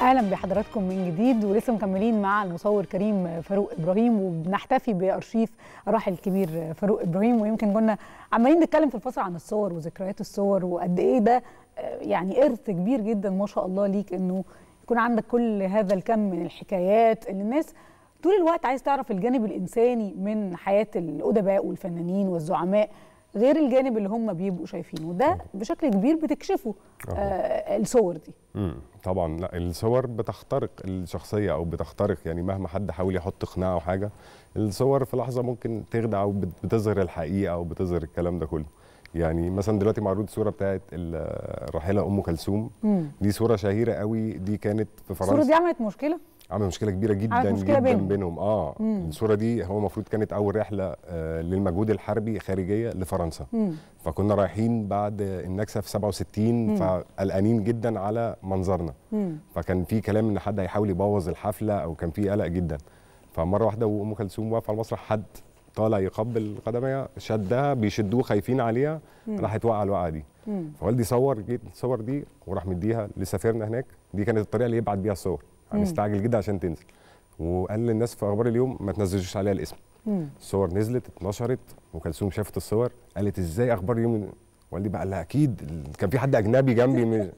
اهلا بحضراتكم من جديد ولسه مكملين مع المصور كريم فاروق ابراهيم وبنحتفي بارشيف الراحل الكبير فاروق ابراهيم ويمكن كنا عمالين نتكلم في الفصل عن الصور وذكريات الصور وقد ايه ده آه، يعني ارث كبير جدا ما شاء الله ليك انه يكون عندك كل هذا الكم من الحكايات اللي الناس طول الوقت عايز تعرف الجانب الانساني من حياه الادباء والفنانين والزعماء غير الجانب اللي هم بيبقوا شايفينه وده بشكل كبير بتكشفه آه الصور دي مم. طبعا لا الصور بتخترق الشخصيه او بتخترق يعني مهما حد حاول يحط خناقه او حاجه الصور في لحظه ممكن تخدع او بتظهر الحقيقه او بتظهر الكلام ده كله يعني مثلا دلوقتي معروض صوره بتاعت الراحله ام كلثوم دي صوره شهيره قوي دي كانت في فرنسا الصوره دي عملت مشكله عملت مشكله كبيره جدا عملت مشكلة جدا بينهم, بينهم. اه مم. الصوره دي هو المفروض كانت اول رحله آه للمجهود الحربي خارجيه لفرنسا مم. فكنا رايحين بعد النكسه في 67 فقلقانين جدا على منظرنا مم. فكان في كلام ان حد هيحاول يبوظ الحفله او كان في قلق جدا فمره واحده وام كلثوم واقفه على المسرح حد طالع يقبل قدميها شدها بيشدوه خايفين عليها راحت واقعه الوقعه دي فوالدي صور جيت الصور دي وراح مديها لسفيرنا هناك دي كانت الطريقه اللي يبعت بيها الصور يعني مستعجل جدا عشان تنزل وقال للناس في اخبار اليوم ما تنزلوش عليها الاسم الصور نزلت اتنشرت وكلسوم شافت الصور قالت ازاي اخبار اليوم والدي بقى قال لها اكيد كان في حد اجنبي جنبي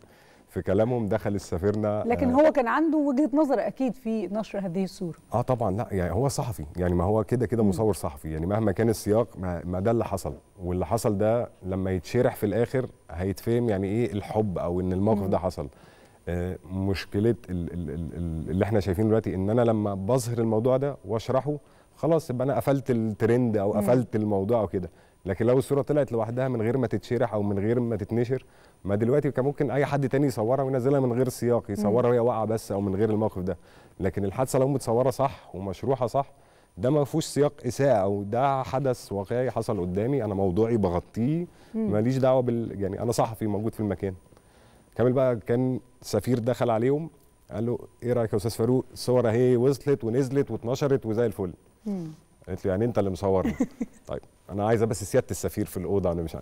في كلامهم دخل السفيرنا لكن آه، هو كان عنده وجهه نظر اكيد في نشر هذه الصوره اه طبعا لا يعني هو صحفي يعني ما هو كده كده مصور صحفي يعني مهما كان السياق ما, ده اللي حصل واللي حصل ده لما يتشرح في الاخر هيتفهم يعني ايه الحب او ان الموقف ده حصل آه، مشكله اللي احنا شايفينه دلوقتي ان انا لما بظهر الموضوع ده واشرحه خلاص يبقى انا قفلت الترند او قفلت الموضوع او كده لكن لو الصوره طلعت لوحدها من غير ما تتشرح او من غير ما تتنشر ما دلوقتي كان ممكن اي حد تاني يصورها وينزلها من غير سياق يصورها وهي واقعه بس او من غير الموقف ده لكن الحادثه لو متصوره صح ومشروحه صح ده ما فيهوش سياق اساءه او ده حدث واقعي حصل قدامي انا موضوعي بغطيه ماليش دعوه بال يعني انا صحفي موجود في المكان كامل بقى كان سفير دخل عليهم قال له ايه رايك يا استاذ فاروق الصور اهي وصلت ونزلت واتنشرت وزي الفل قالت له يعني انت اللي مصورني طيب انا عايزه بس سياده السفير في الاوضه انا مش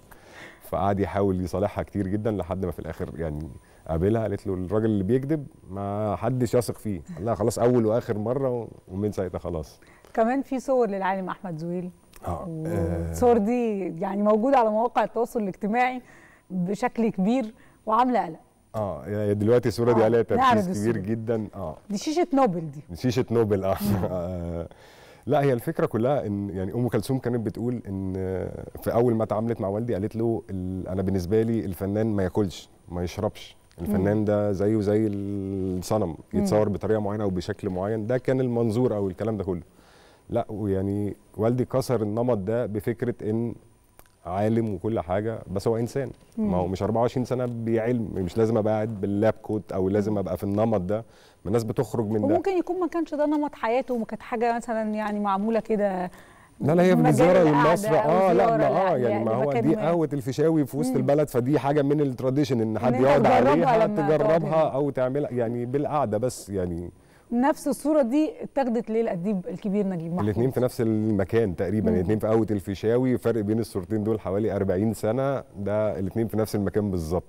فقعد يحاول يصالحها كتير جدا لحد ما في الاخر يعني قابلها قالت له الراجل اللي بيكذب ما حدش يثق فيه قال لها خلاص اول واخر مره ومن ساعتها خلاص كمان في صور للعالم احمد زويل آه، آه. الصور دي يعني موجوده على مواقع التواصل الاجتماعي بشكل كبير وعامله قلق اه يعني دلوقتي الصوره دي آه، عليها تركيز كبير جدا اه دي شيشه نوبل دي شيشه نوبل اه لا هي الفكره كلها ان يعني ام كلثوم كانت بتقول ان في اول ما اتعاملت مع والدي قالت له انا بالنسبه لي الفنان ما ياكلش ما يشربش الفنان ده زيه زي الصنم يتصور بطريقه معينه او بشكل معين ده كان المنظور او الكلام ده كله لا ويعني والدي كسر النمط ده بفكره ان عالم وكل حاجه بس هو انسان ما هو مش 24 سنه بعلم مش لازم ابقى قاعد باللاب كوت او لازم ابقى في النمط ده ما الناس بتخرج من ده وممكن يكون ما كانش ده نمط حياته وكانت حاجه مثلا يعني معموله كده لا لا هي في زياره لمصر اه لا ما اه يعني, يعني ما هو دي قهوه الفيشاوي في وسط البلد فدي حاجه من التراديشن ان حد يقعد عليها تجربها او تعملها يعني بالقعده بس يعني نفس الصوره دي اتاخدت ليه الاديب الكبير نجيب محفوظ الاثنين في نفس المكان تقريبا الاثنين في قهوه الفيشاوي فرق بين الصورتين دول حوالي 40 سنه ده الاثنين في نفس المكان بالظبط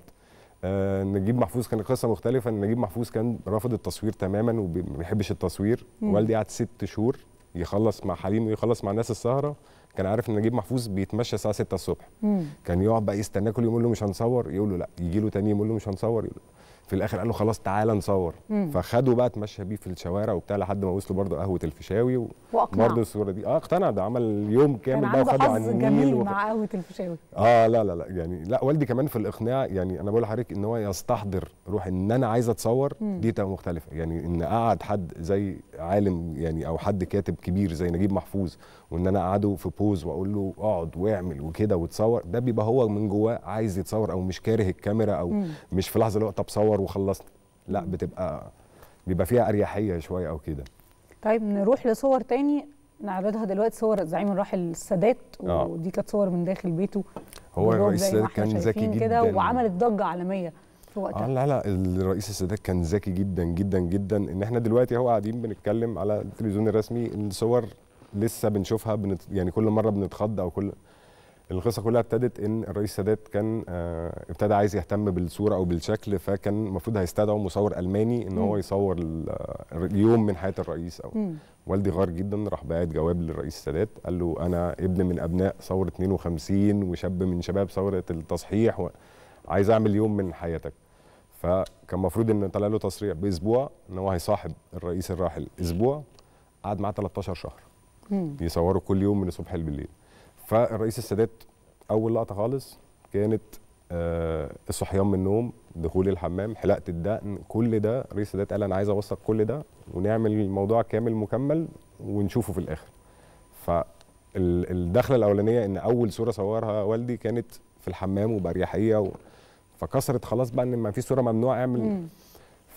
آه نجيب محفوظ كان قصه مختلفه ان نجيب محفوظ كان رافض التصوير تماما وما بيحبش التصوير والدي قعد ست شهور يخلص مع حليم ويخلص مع ناس السهره كان عارف ان نجيب محفوظ بيتمشى الساعه 6 الصبح مم. كان يقعد بقى يستناه كل يوم يقول له مش هنصور يقول له لا يجي له تاني يوم يقول له مش هنصور يقول له في الاخر قال له خلاص تعالى نصور فخدوا بقى اتمشى بيه في الشوارع وبتاع لحد ما وصلوا برضه قهوه الفيشاوي و... برضه الصوره دي اه اقتنع ده عمل يوم كامل بقى وخدوا عن النيل جميل وخ... مع قهوه الفيشاوي اه لا لا لا يعني لا والدي كمان في الاقناع يعني انا بقول لحضرتك ان هو يستحضر روح ان انا عايز اتصور مم. دي تبقى مختلفه يعني ان قعد حد زي عالم يعني او حد كاتب كبير زي نجيب محفوظ وان انا اقعده في بوز واقول له اقعد واعمل وكده وتصور ده بيبقى هو من جواه عايز يتصور او مش كاره الكاميرا او مم. مش في لحظه اللي طب صور وخلصنا لا بتبقى بيبقى فيها اريحيه شويه او كده طيب نروح لصور تاني نعرضها دلوقتي صور زعيم الراحل السادات آه. ودي كانت صور من داخل بيته هو الرئيس السادات كان ذكي جدا كده وعملت ضجه عالميه في آه، وقتها لا لا الرئيس السادات كان ذكي جدا جدا جدا ان احنا دلوقتي هو قاعدين بنتكلم على التلفزيون الرسمي ان صور لسه بنشوفها بنت يعني كل مره بنتخض او كل القصه كلها ابتدت ان الرئيس السادات كان آه ابتدى عايز يهتم بالصوره او بالشكل فكان المفروض هيستدعوا مصور الماني ان هو يصور آه، اليوم من حياه الرئيس او والدي غار جدا راح باعت جواب للرئيس السادات قال له انا ابن من ابناء ثوره 52 وشاب من شباب ثوره التصحيح عايز اعمل يوم من حياتك فكان المفروض ان طلع له تصريح باسبوع ان هو هيصاحب الرئيس الراحل اسبوع قعد معاه 13 شهر يصوروا بيصوروا كل يوم من الصبح بالليل فالرئيس السادات اول لقطه خالص كانت آه الصحيان من النوم دخول الحمام حلقه الدقن كل ده رئيس السادات قال انا عايز اوثق كل ده ونعمل الموضوع كامل مكمل ونشوفه في الاخر فالدخله الاولانيه ان اول صوره صورها والدي كانت في الحمام وباريحيه و... فكسرت خلاص بقى ان ما في صوره ممنوع اعمل مم.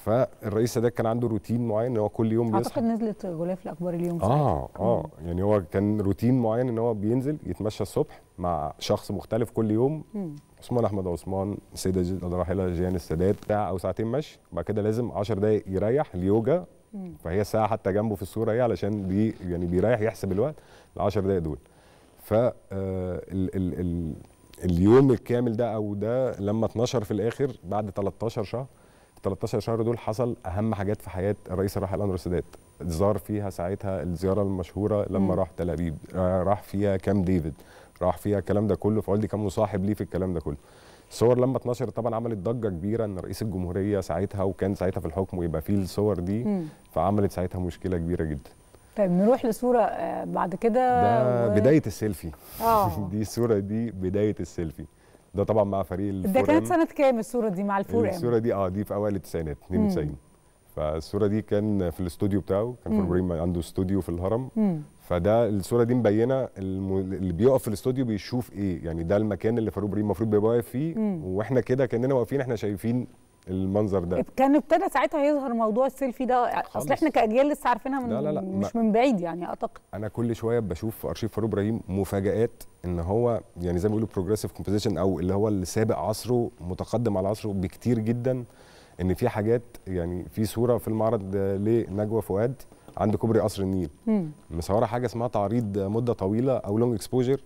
فالرئيس ده كان عنده روتين معين ان هو كل يوم بيصحى اعتقد نزلت غلاف الاخبار اليوم اه اه يعني هو كان روتين معين ان هو بينزل يتمشى الصبح مع شخص مختلف كل يوم مم. عثمان احمد عثمان السيده الراحله جيان السادات ساعه او ساعتين مشي وبعد كده لازم 10 دقائق يريح اليوجا فهي ساعه حتى جنبه في الصوره هي علشان بي يعني بيريح يحسب الوقت ال 10 دقائق دول ف آه، اليوم الكامل ده او ده لما اتنشر في الاخر بعد 13 شهر 13 شهر دول حصل اهم حاجات في حياه الرئيس الراحل انور السادات زار فيها ساعتها الزياره المشهوره لما راح تل ابيب آه، راح فيها كام ديفيد راح فيها الكلام ده كله فوالدي كان مصاحب ليه في الكلام ده كله الصور لما اتنشرت طبعا عملت ضجه كبيره ان رئيس الجمهوريه ساعتها وكان ساعتها في الحكم ويبقى فيه الصور دي مم. فعملت ساعتها مشكله كبيره جدا طيب نروح لصوره آه، بعد كده ده و... بدايه السيلفي اه دي الصوره دي بدايه السيلفي ده طبعا مع فريق الفور ده كانت سنه كام الصوره دي مع الفور الصوره دي اه دي في اوائل التسعينات 92 فالصوره دي كان في الاستوديو بتاعه كان فول ابراهيم عنده استوديو في الهرم مم. فده الصوره دي مبينه اللي بيقف في الاستوديو بيشوف ايه يعني ده المكان اللي فاروق ابراهيم المفروض بيبقى واقف فيه مم. واحنا كده كاننا واقفين احنا شايفين المنظر ده كان ابتدى ساعتها يظهر موضوع السيلفي ده اصل احنا كاجيال لسه عارفينها من لا لا لا مش من بعيد يعني اعتقد انا كل شويه بشوف في ارشيف فاروق ابراهيم مفاجات ان هو يعني زي ما بيقولوا بروجريسيف كومبوزيشن او اللي هو اللي سابق عصره متقدم على عصره بكتير جدا ان في حاجات يعني في صوره في المعرض لنجوى فؤاد عند كوبري قصر النيل مصوره حاجه اسمها تعريض مده طويله او لونج اكسبوجر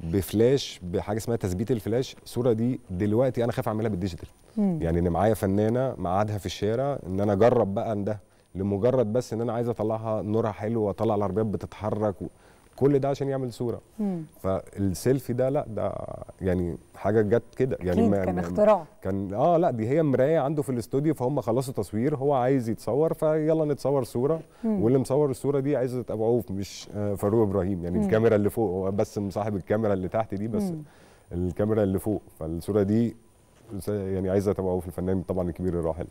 بفلاش بحاجه اسمها تثبيت الفلاش الصوره دي دلوقتي انا خايف اعملها بالديجيتال يعني ان معايا فنانه معادها في الشارع ان انا اجرب بقى ده لمجرد بس ان انا عايز اطلعها نورها حلو واطلع العربيات بتتحرك و... كل ده عشان يعمل صوره فالسيلفي ده لا ده يعني حاجه جت كده يعني ما كان اختراع كان اه لا دي هي مرايه عنده في الاستوديو فهم خلصوا تصوير هو عايز يتصور فيلا نتصور صوره مم. واللي مصور الصوره دي عايزه ابو عوف مش آه، فاروق ابراهيم يعني مم. الكاميرا اللي فوق هو بس مصاحب الكاميرا اللي تحت دي بس مم. الكاميرا اللي فوق فالصوره دي يعني عايزه ابو عوف الفنان طبعا الكبير الراحل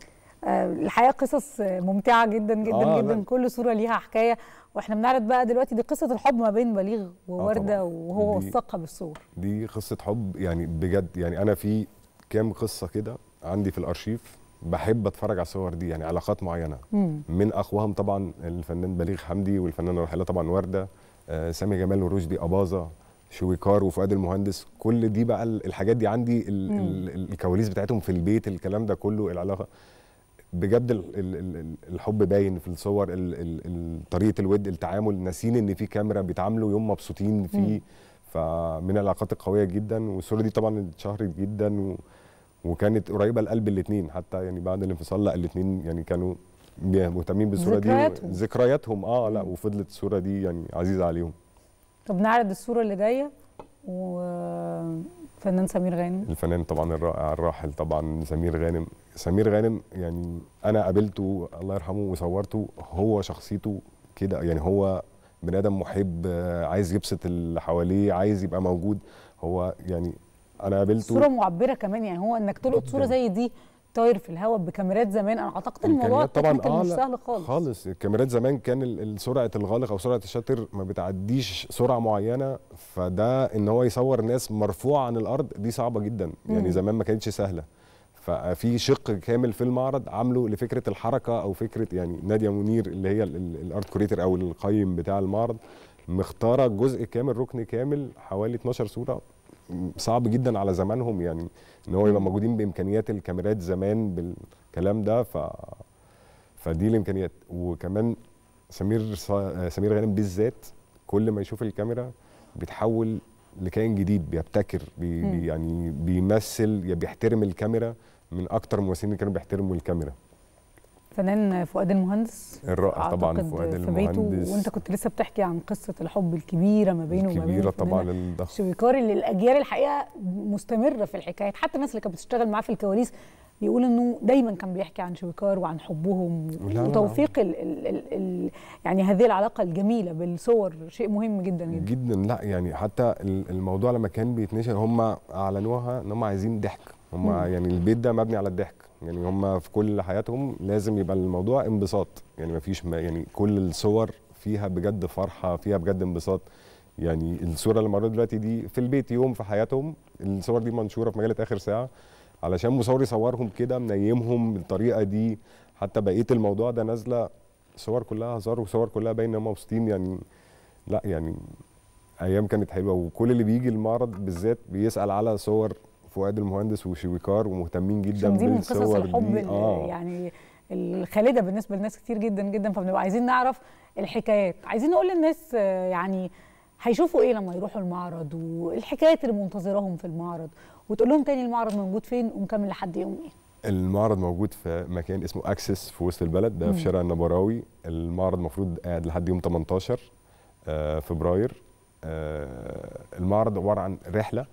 الحقيقه قصص ممتعه جدا جدا آه جدا لا. كل صوره ليها حكايه واحنا بنعرض بقى دلوقتي دي قصه الحب ما بين بليغ آه، وورده آه وهو وثقها بالصور دي قصه حب يعني بجد يعني انا في كام قصه كده عندي في الارشيف بحب اتفرج على الصور دي يعني علاقات معينه مم. من اخوهم طبعا الفنان بليغ حمدي والفنانه رحيله طبعا ورده آه سامي جمال ورشدي اباظه شويكار وفؤاد المهندس كل دي بقى الحاجات دي عندي الكواليس بتاعتهم في البيت الكلام ده كله العلاقه بجد الحب باين في الصور طريقه الود التعامل ناسين ان في كاميرا بيتعاملوا يوم مبسوطين فيه فمن العلاقات القويه جدا والصوره دي طبعا اتشهرت جدا وكانت قريبه لقلب الاثنين حتى يعني بعد الانفصال لا الاثنين يعني كانوا مهتمين بالصوره ذكرياتهم. دي ذكرياتهم اه لا وفضلت الصوره دي يعني عزيزه عليهم طب نعرض الصوره اللي جايه و الفنان سمير غانم الفنان طبعا الرائع الراحل طبعا سمير غانم سمير غانم يعني انا قابلته الله يرحمه وصورته هو شخصيته كده يعني هو بني ادم محب عايز يبسط اللي حواليه عايز يبقى موجود هو يعني انا قابلته صوره معبره كمان يعني هو انك تلقط صوره زي دي طاير في الهواء بكاميرات زمان انا اعتقد الموضوع طبعا آه مش سهل خالص خالص الكاميرات زمان كان سرعه الغالق او سرعه الشاتر ما بتعديش سرعه معينه فده ان هو يصور ناس مرفوعه عن الارض دي صعبه جدا يعني مم. زمان ما كانتش سهله ففي شق كامل في المعرض عامله لفكره الحركه او فكره يعني ناديه منير اللي هي الارت كوريتر او القيم بتاع المعرض مختاره جزء كامل ركن كامل حوالي 12 صوره صعب جدا على زمانهم يعني ان هو يبقى موجودين بامكانيات الكاميرات زمان بالكلام ده ف فدي الامكانيات وكمان سمير سمير غانم بالذات كل ما يشوف الكاميرا بيتحول لكائن جديد بيبتكر بي... يعني بيمثل بيحترم الكاميرا من اكتر الممثلين اللي كانوا بيحترموا الكاميرا فنان فؤاد المهندس الرائع طبعا فؤاد المهندس وانت كنت لسه بتحكي عن قصه الحب الكبيره ما بينه وما بين طبعا شويكار اللي الاجيال الحقيقه مستمره في الحكايه حتى الناس اللي كانت بتشتغل معاه في الكواليس بيقول انه دايما كان بيحكي عن شويكار وعن حبهم وتوثيق ال ال ال ال يعني هذه العلاقه الجميله بالصور شيء مهم جدا جدا جدا لا يعني حتى الموضوع لما كان بيتنشر هم اعلنوها ان هم عايزين ضحك هم يعني البيت ده مبني على الضحك يعني هم في كل حياتهم لازم يبقى الموضوع انبساط يعني مفيش ما يعني كل الصور فيها بجد فرحه فيها بجد انبساط يعني الصوره اللي معروضه دلوقتي دي في البيت يوم في حياتهم الصور دي منشوره في مجله اخر ساعه علشان مصور يصورهم كده منيمهم بالطريقه دي حتى بقيه الموضوع ده نازله صور كلها هزار وصور كلها باين ان هم مبسوطين يعني لا يعني ايام كانت حلوه وكل اللي بيجي المعرض بالذات بيسال على صور فؤاد المهندس وشويكار ومهتمين جدا دي من قصص الحب دي. آه. يعني الخالده بالنسبه لناس كتير جدا جدا فبنبقى عايزين نعرف الحكايات عايزين نقول للناس آه، يعني هيشوفوا ايه لما يروحوا المعرض والحكايات اللي منتظراهم في المعرض وتقول لهم تاني المعرض موجود فين ومكمل لحد يوم ايه المعرض موجود في مكان اسمه اكسس في وسط البلد ده في شارع النبراوي المعرض المفروض قاعد لحد يوم 18 آه، فبراير آه، المعرض عباره عن رحله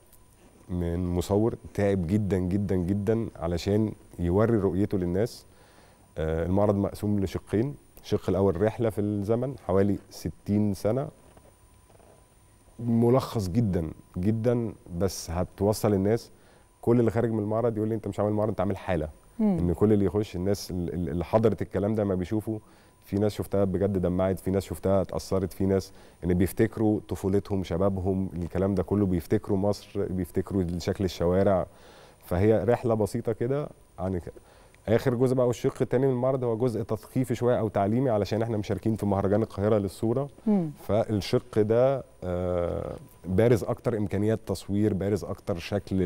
من مصور تعب جدا جدا جدا علشان يوري رؤيته للناس آه، المعرض مقسوم لشقين الشق الاول رحله في الزمن حوالي 60 سنه ملخص جدا جدا بس هتوصل الناس كل اللي خارج من المعرض يقول لي انت مش عامل معرض انت عامل حاله مم. ان كل اللي يخش الناس اللي حضرت الكلام ده ما بيشوفوا في ناس شفتها بجد دمعت في ناس شفتها اتأثرت في ناس يعني بيفتكروا طفولتهم شبابهم الكلام ده كله بيفتكروا مصر بيفتكروا شكل الشوارع فهي رحلة بسيطة كده عن كده. اخر جزء بقى والشق الثاني من المعرض هو جزء تثقيفي شويه او تعليمي علشان احنا مشاركين في مهرجان القاهره للصوره مم. فالشق ده آه، بارز اكتر امكانيات تصوير بارز اكتر شكل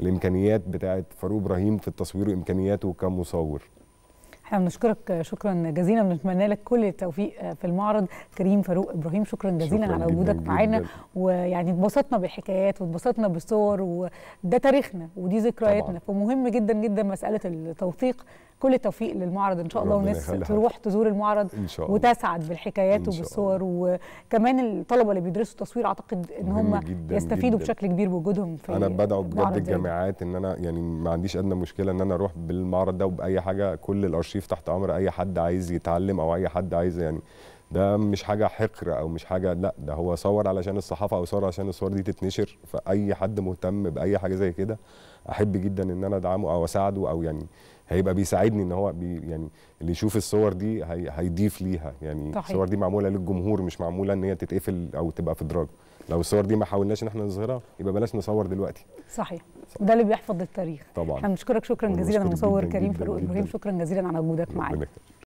الامكانيات بتاعه فاروق ابراهيم في التصوير وامكانياته كمصور احنا بنشكرك شكرا جزيلا بنتمنى لك كل التوفيق في المعرض كريم فاروق ابراهيم شكرا جزيلا شكرا على وجودك معانا ويعني اتبسطنا بالحكايات واتبسطنا بالصور وده تاريخنا ودي ذكرياتنا فمهم جدا جدا مساله التوثيق كل التوفيق للمعرض ان شاء الله والناس تروح تزور المعرض إن شاء الله. وتسعد بالحكايات وبالصور وكمان الطلبه اللي بيدرسوا تصوير اعتقد ان هم جداً يستفيدوا جداً. بشكل كبير بوجودهم في انا بدعو بجد الجامعات ان انا يعني ما عنديش ادنى مشكله ان انا اروح بالمعرض ده وباي حاجه كل الارشيف خفيف تحت امر اي حد عايز يتعلم او اي حد عايز يعني ده مش حاجه حقر او مش حاجه لا ده هو صور علشان الصحافه او صور علشان الصور دي تتنشر فاي حد مهتم باي حاجه زي كده احب جدا ان انا ادعمه او اساعده او يعني هيبقى بيساعدني ان هو بي يعني اللي يشوف الصور دي هي هيضيف ليها يعني صحيح. الصور دي معموله للجمهور مش معموله ان هي تتقفل او تبقى في دراج لو الصور دي ما حاولناش ان احنا نظهرها يبقى بلاش نصور دلوقتي صحيح ده اللي بيحفظ التاريخ طبعا احنا بنشكرك شكرا جزيلا المصور كريم فاروق ابراهيم شكرا جزيلا على وجودك معانا